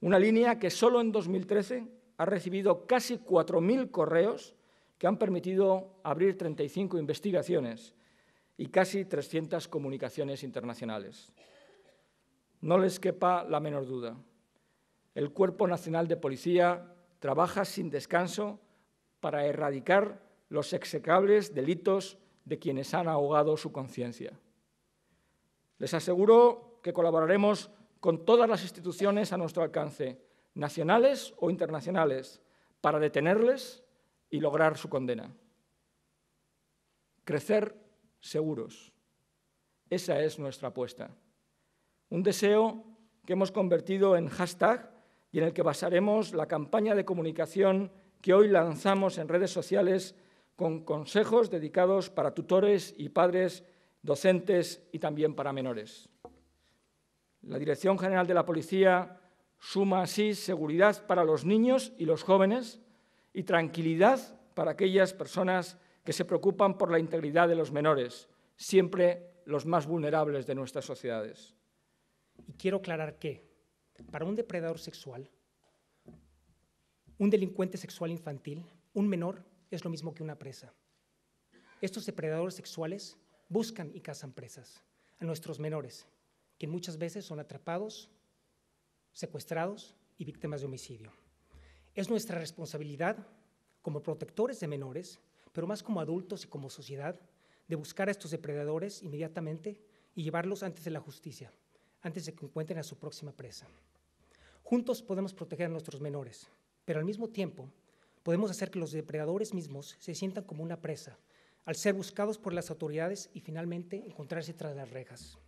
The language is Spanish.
Una línea que solo en 2013 ha recibido casi 4.000 correos que han permitido abrir 35 investigaciones y casi 300 comunicaciones internacionales. No les quepa la menor duda. El Cuerpo Nacional de Policía trabaja sin descanso para erradicar los execables delitos de quienes han ahogado su conciencia. Les aseguro que colaboraremos con todas las instituciones a nuestro alcance, nacionales o internacionales, para detenerles y lograr su condena. Crecer seguros. Esa es nuestra apuesta. Un deseo que hemos convertido en hashtag y en el que basaremos la campaña de comunicación que hoy lanzamos en redes sociales con consejos dedicados para tutores y padres, docentes y también para menores. La Dirección General de la Policía suma así seguridad para los niños y los jóvenes y tranquilidad para aquellas personas que se preocupan por la integridad de los menores, siempre los más vulnerables de nuestras sociedades. Y quiero aclarar que para un depredador sexual, un delincuente sexual infantil, un menor es lo mismo que una presa. Estos depredadores sexuales buscan y cazan presas, a nuestros menores, que muchas veces son atrapados, secuestrados y víctimas de homicidio. Es nuestra responsabilidad como protectores de menores, pero más como adultos y como sociedad, de buscar a estos depredadores inmediatamente y llevarlos antes de la justicia, antes de que encuentren a su próxima presa. Juntos podemos proteger a nuestros menores, pero al mismo tiempo podemos hacer que los depredadores mismos se sientan como una presa, al ser buscados por las autoridades y finalmente encontrarse tras las rejas.